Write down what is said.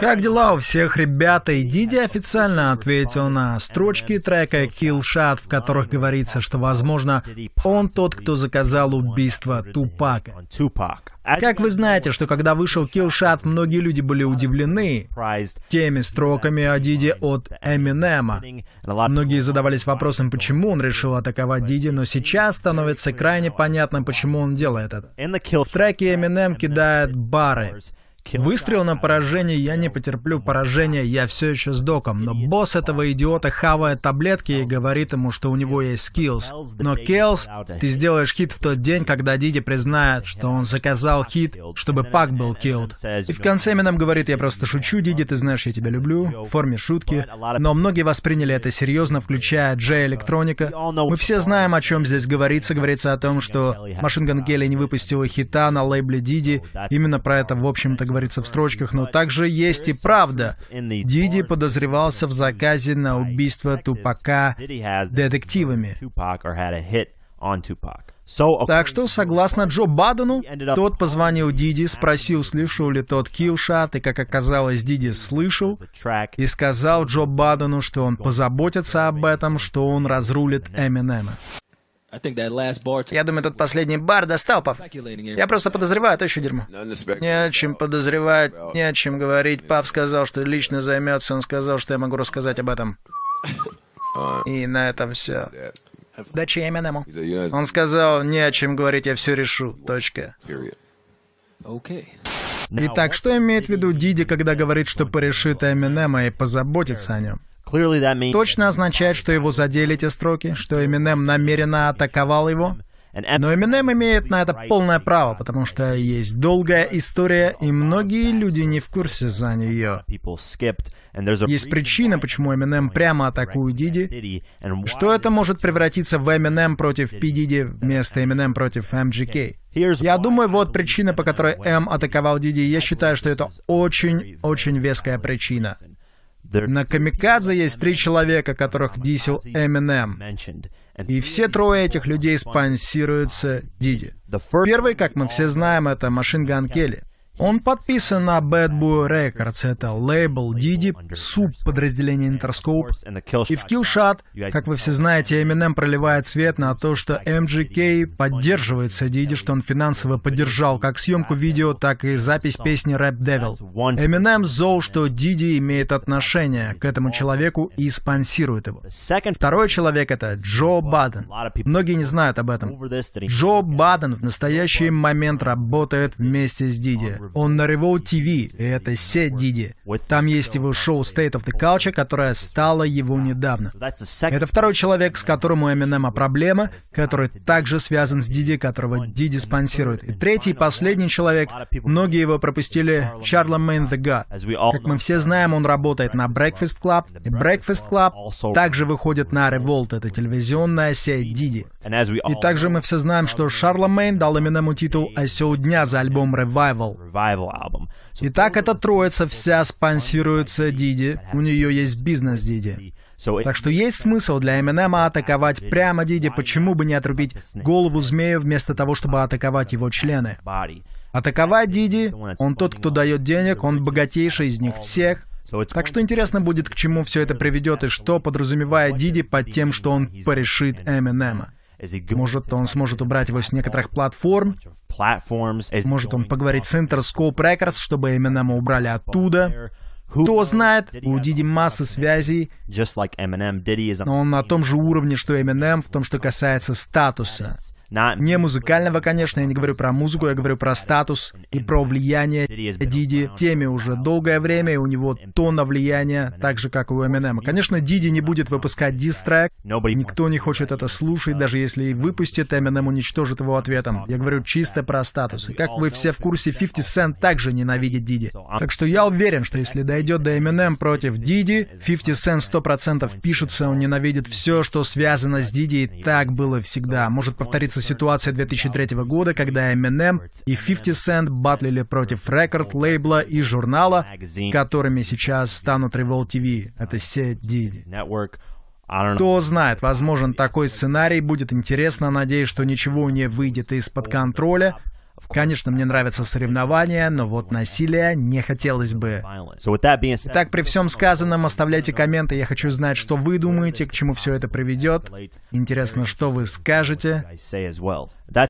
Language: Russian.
Как дела у всех, ребята? И Диди официально ответил на строчки трека Kill Shot, в которых говорится, что, возможно, он тот, кто заказал убийство Тупака. Как вы знаете, что когда вышел Kill Shot, многие люди были удивлены теми строками о Диди от Эминема. Многие задавались вопросом, почему он решил атаковать Диди, но сейчас становится крайне понятно, почему он делает это. В треке Эминем кидает бары. Выстрел на поражение, я не потерплю поражения, я все еще с доком. Но босс этого идиота хавает таблетки и говорит ему, что у него есть скиллс. Но Келс, ты сделаешь хит в тот день, когда Диди признает, что он заказал хит, чтобы Пак был киллд. И в конце Мином говорит, я просто шучу, Диди, ты знаешь, я тебя люблю, в форме шутки. Но многие восприняли это серьезно, включая Джей Электроника. Мы все знаем, о чем здесь говорится. Говорится о том, что Машинган Келли не выпустила хита на лейбле Диди. Именно про это, в общем-то, говорится в строчках, но также есть и правда. Диди подозревался в заказе на убийство Тупака детективами. Так что, согласно Джо Бадену, тот позвонил Диди, спросил, слышал ли тот киллшот, и, как оказалось, Диди слышал, и сказал Джо Бадену, что он позаботится об этом, что он разрулит Эминема. Я думаю, этот последний бар достал, Пав. Я просто подозреваю, это а еще дерьмо. Не о чем подозревать, не о чем говорить. Пав сказал, что лично займется, он сказал, что я могу рассказать об этом. Uh, и на этом все. Да имя Эминему. Он сказал, не о чем говорить, я все решу. Точка. Итак, что имеет в виду Диди, когда говорит, что порешит Эминема и позаботится о нем? Точно означает, что его задели эти строки, что Эминем намеренно атаковал его. Но Эминем имеет на это полное право, потому что есть долгая история, и многие люди не в курсе за нее. Есть причина, почему Эминем прямо атакует Диди, что это может превратиться в Эминем против Пи Диди вместо Эминем против МГК. Я думаю, вот причина, по которой М атаковал Диди. Я считаю, что это очень-очень веская причина. На «Камикадзе» есть три человека, которых дисел Эминем. И все трое этих людей спонсируются Диди. Первый, как мы все знаем, это Машин Ган Келли. Он подписан на Bad Boy Records, это лейбл Диди, Didi, подразделение Interscope. И в Killshot, как вы все знаете, Eminem проливает свет на то, что MGK поддерживается Didi, что он финансово поддержал как съемку видео, так и запись песни Rap Devil. Eminem зол, что Диди имеет отношение к этому человеку и спонсирует его. Второй человек — это Джо Баден. Многие не знают об этом. Джо Баден в настоящий момент работает вместе с Диди. Он на Revolt TV, и это сеть Диди. Там есть его шоу State of the Culture, которое стало его недавно. Это второй человек, с которым у Eminem проблема, который также связан с Диди, которого Диди спонсирует. И третий, последний человек, многие его пропустили, Charlemagne the God. Как мы все знаем, он работает на Breakfast Club, и Breakfast Club также выходит на Revolt, это телевизионная сеть Диди. И также мы все знаем, что Шарломейн дал Эминему титул «Осел дня» за альбом Revival. Итак, эта троица вся спонсируется Диди. У нее есть бизнес Диди. Так что есть смысл для Эминема атаковать прямо Диди, почему бы не отрубить голову змею вместо того, чтобы атаковать его члены. Атаковать Диди, он тот, кто дает денег, он богатейший из них всех, так что интересно будет, к чему все это приведет и что подразумевает Диди под тем, что он порешит Эминема. Может, он сможет убрать его с некоторых платформ? Может, он поговорит с Interscope Records, чтобы имена мы убрали оттуда? Кто знает, у Диди массы связей, но он на том же уровне, что Eminem в том, что касается статуса. Не музыкального, конечно, я не говорю про музыку, я говорю про статус и про влияние Диди в теме уже долгое время, и у него тонна влияния, так же, как и у Эминема. Конечно, Диди не будет выпускать дистрек, никто не хочет это слушать, даже если и выпустит, Эминем уничтожит его ответом. Я говорю чисто про статус. И как вы все в курсе, 50 Cent также ненавидит Диди. Так что я уверен, что если дойдет до Эминем против Диди, 50 Cent 100% пишется, он ненавидит все, что связано с Диди, и так было всегда. Может повториться ситуация 2003 года, когда Eminem и 50 Cent батлили против рекорд-лейбла и журнала, которыми сейчас станут Revolt TV. Это сеть Диди. Кто знает, возможен такой сценарий, будет интересно, надеюсь, что ничего не выйдет из-под контроля, Конечно, мне нравятся соревнования, но вот насилие не хотелось бы. Итак, при всем сказанном, оставляйте комменты, я хочу знать, что вы думаете, к чему все это приведет. Интересно, что вы скажете.